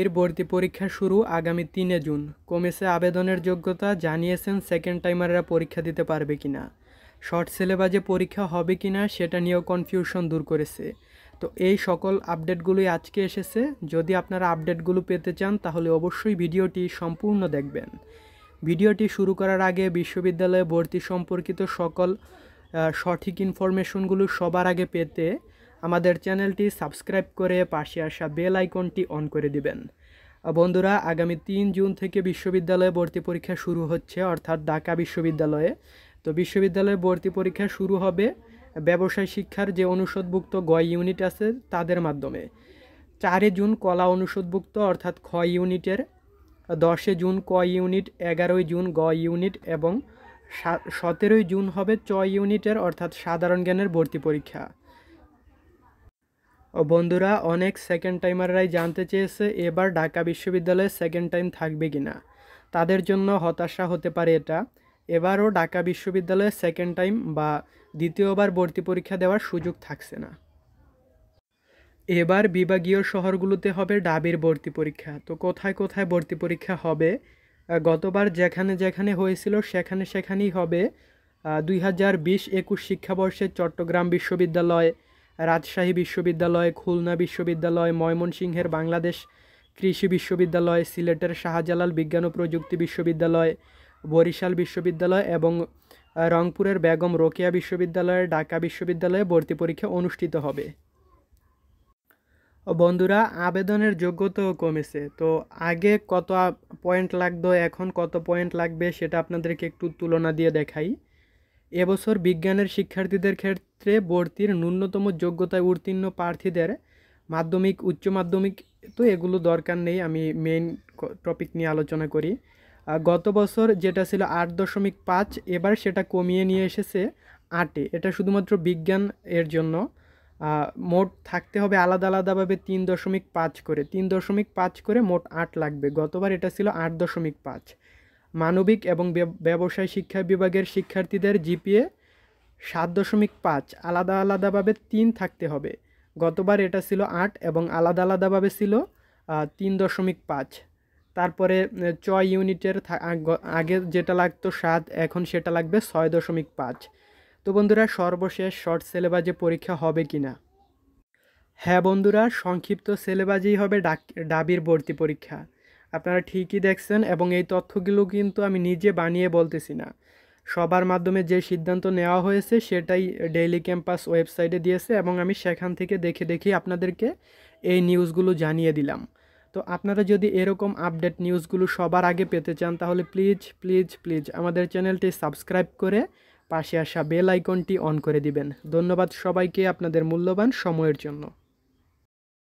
এর ভর্তি পরীক্ষা শুরু আগামী তিনে জুন কমেছে আবেদনের যোগ্যতা জানিয়েছেন সেকেন্ড টাইমাররা পরীক্ষা দিতে পারবে কিনা শর্ট সিলেবাসে পরীক্ষা হবে কিনা সেটা নিয়েও কনফিউশন দূর করেছে তো এই সকল আপডেটগুলোই আজকে এসেছে যদি আপনারা আপডেটগুলো পেতে চান তাহলে অবশ্যই ভিডিওটি সম্পূর্ণ দেখবেন ভিডিওটি শুরু করার আগে বিশ্ববিদ্যালয়ে ভর্তি সম্পর্কিত সকল সঠিক ইনফরমেশনগুলো সবার আগে পেতে আমাদের চ্যানেলটি সাবস্ক্রাইব করে পাশে আসা বেল আইকনটি অন করে দিবেন বন্ধুরা আগামী তিন জুন থেকে বিশ্ববিদ্যালয়ে ভর্তি পরীক্ষা শুরু হচ্ছে অর্থাৎ ঢাকা বিশ্ববিদ্যালয়ে তো বিশ্ববিদ্যালয়ে ভর্তি পরীক্ষা শুরু হবে ব্যবসায় শিক্ষার যে অনুষদভুক্ত গ ইউনিট আছে তাদের মাধ্যমে চারে জুন কলা অনুষদভুক্ত অর্থাৎ খ ইউনিটের দশে জুন ক ইউনিট এগারোই জুন গ ইউনিট এবং সতেরোই জুন হবে চ ইউনিটের অর্থাৎ সাধারণ জ্ঞানের ভর্তি পরীক্ষা বন্ধুরা অনেক সেকেন্ড টাইমাররাই জানতে চেয়েছে এবার ঢাকা বিশ্ববিদ্যালয়ে সেকেন্ড টাইম থাকবে কি না তাদের জন্য হতাশা হতে পারে এটা এবারও ঢাকা বিশ্ববিদ্যালয়ে সেকেন্ড টাইম বা দ্বিতীয়বার ভর্তি পরীক্ষা দেওয়ার সুযোগ থাকছে না এবার বিভাগীয় শহরগুলোতে হবে ডাবির ভর্তি পরীক্ষা তো কোথায় কোথায় ভর্তি পরীক্ষা হবে গতবার যেখানে যেখানে হয়েছিল সেখানে সেখানেই হবে দুই হাজার বিশ একুশ শিক্ষাবর্ষে চট্টগ্রাম বিশ্ববিদ্যালয় রাজশাহী বিশ্ববিদ্যালয় খুলনা বিশ্ববিদ্যালয় ময়মনসিংহের বাংলাদেশ কৃষি বিশ্ববিদ্যালয় সিলেটের শাহজালাল বিজ্ঞান ও প্রযুক্তি বিশ্ববিদ্যালয় বরিশাল বিশ্ববিদ্যালয় এবং রংপুরের বেগম রোকেয়া বিশ্ববিদ্যালয়ের ঢাকা বিশ্ববিদ্যালয়ে ভর্তি পরীক্ষা অনুষ্ঠিত হবে বন্ধুরা আবেদনের যোগ্যতাও কমেছে তো আগে কত পয়েন্ট লাগতো এখন কত পয়েন্ট লাগবে সেটা আপনাদেরকে একটু তুলনা দিয়ে দেখাই এবছর বিজ্ঞানের শিক্ষার্থীদের ক্ষেত্রে ক্ষেত্রে ভর্তির ন্যূনতম যোগ্যতায় উত্তীর্ণ প্রার্থীদের মাধ্যমিক উচ্চ মাধ্যমিক তো এগুলো দরকার নেই আমি মেইন টপিক নিয়ে আলোচনা করি গত বছর যেটা ছিল আট দশমিক পাঁচ এবার সেটা কমিয়ে নিয়ে এসেছে আটে এটা শুধুমাত্র বিজ্ঞান এর জন্য মোট থাকতে হবে আলাদা আলাদাভাবে তিন দশমিক পাঁচ করে তিন দশমিক পাঁচ করে মোট আট লাগবে গতবার এটা ছিল আট দশমিক পাঁচ মানবিক এবং ব্যবসায় শিক্ষা বিভাগের শিক্ষার্থীদের জিপিএ সাত দশমিক পাঁচ আলাদা আলাদাভাবে তিন থাকতে হবে গতবার এটা ছিল আট এবং আলাদা আলাদাভাবে ছিল তিন দশমিক পাঁচ তারপরে ছয় ইউনিটের আগে যেটা লাগতো সাত এখন সেটা লাগবে ছয় দশমিক পাঁচ তো বন্ধুরা সর্বশেষ শর্ট সিলেবাসে পরীক্ষা হবে কি না হ্যাঁ বন্ধুরা সংক্ষিপ্ত সিলেবাসেই হবে ডাক ডাবির ভর্তি পরীক্ষা আপনারা ঠিকই দেখছেন এবং এই তথ্যগুলো কিন্তু আমি নিজে বানিয়ে বলতেছি না সবার মাধ্যমে যে সিদ্ধান্ত নেওয়া হয়েছে সেটাই ডেইলি ক্যাম্পাস ওয়েবসাইটে দিয়েছে এবং আমি সেখান থেকে দেখে দেখে আপনাদেরকে এই নিউজগুলো জানিয়ে দিলাম তো আপনারা যদি এরকম আপডেট নিউজগুলো সবার আগে পেতে চান তাহলে প্লিজ প্লিজ প্লিজ আমাদের চ্যানেলটি সাবস্ক্রাইব করে পাশে আসা বেল আইকনটি অন করে দিবেন ধন্যবাদ সবাইকে আপনাদের মূল্যবান সময়ের জন্য